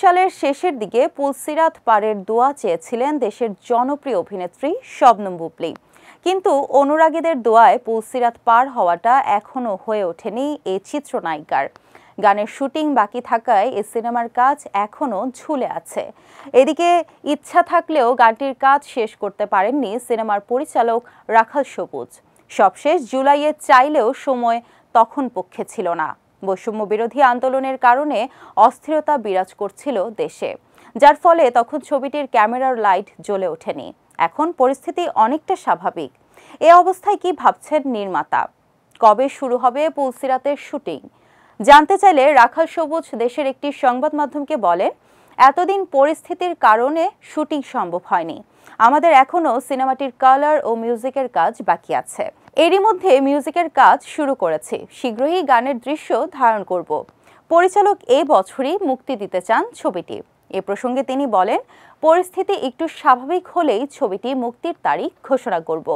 সালের শেষের দিকে পুলসিরাত পারের দোয়া চেয়েছিলেন দেশের জনপ্রিয় অভিনেত্রী শবনম বুবলি কিন্তু অনুরাগীদের দোয়ায় পুলসিরাত পার হওয়াটা এখনও হয়ে ওঠেনি এ চিত্রনায়িকার গানের শুটিং বাকি থাকায় এ সিনেমার কাজ এখনও ঝুলে আছে এদিকে ইচ্ছা থাকলেও গানটির কাজ শেষ করতে পারেননি সিনেমার পরিচালক রাখাল সবুজ সবশেষ জুলাইয়ে চাইলেও সময় তখন পক্ষে ছিল না বৈষম্য বিরোধী আন্দোলনের কারণে অস্থিরতা বিরাজ করছিল দেশে যার ফলে তখন ছবিটির ক্যামেরার লাইট জ্বলে ওঠেনি এখন পরিস্থিতি অনেকটা স্বাভাবিক এ অবস্থায় কি ভাবছেন নির্মাতা কবে শুরু হবে পুলসিরাতের শুটিং জানতে চাইলে রাখাল সবুজ দেশের একটি সংবাদ মাধ্যমকে বলেন এতদিন পরিস্থিতির কারণে শুটিং সম্ভব হয়নি আমাদের এখনও সিনেমাটির কালার ও মিউজিকের কাজ বাকি আছে এরই মধ্যে মিউজিকের কাজ শুরু করেছে শীঘ্রই গানের দৃশ্য ধারণ করব পরিচালক এ বছরই মুক্তি দিতে চান ছবিটি এ প্রসঙ্গে তিনি বলেন পরিস্থিতি একটু স্বাভাবিক হলেই ছবিটি মুক্তির তারিখ ঘোষণা করব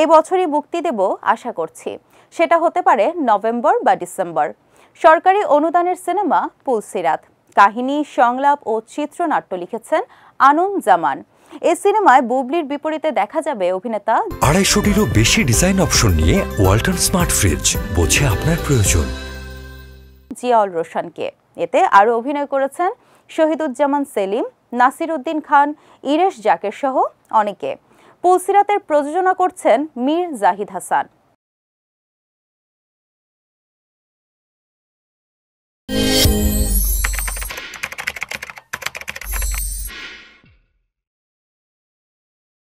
এ বছরই মুক্তি দেব আশা করছি সেটা হতে পারে নভেম্বর বা ডিসেম্বর সরকারি অনুদানের সিনেমা পুলসিরাত কাহিনী সংলাপ ও চিত্রনাট্য লিখেছেন আনন্দ জামান এ সিনেমায় বুবলির বিপরীতে দেখা যাবে অভিনেতা আড়াইশোটিরও বেশি ডিজাইন অপশন নিয়ে ওয়াল্টন স্মার্ট ফ্রিজ বোঝে আপনার প্রয়োজন জিয়াউল রোশানকে এতে আরও অভিনয় করেছেন শহীদুজ্জামান সেলিম নাসির উদ্দিন খান ইরেশ জাকের সহ অনেকে পুলসিরাতের প্রযোজনা করছেন মীর জাহিদ হাসান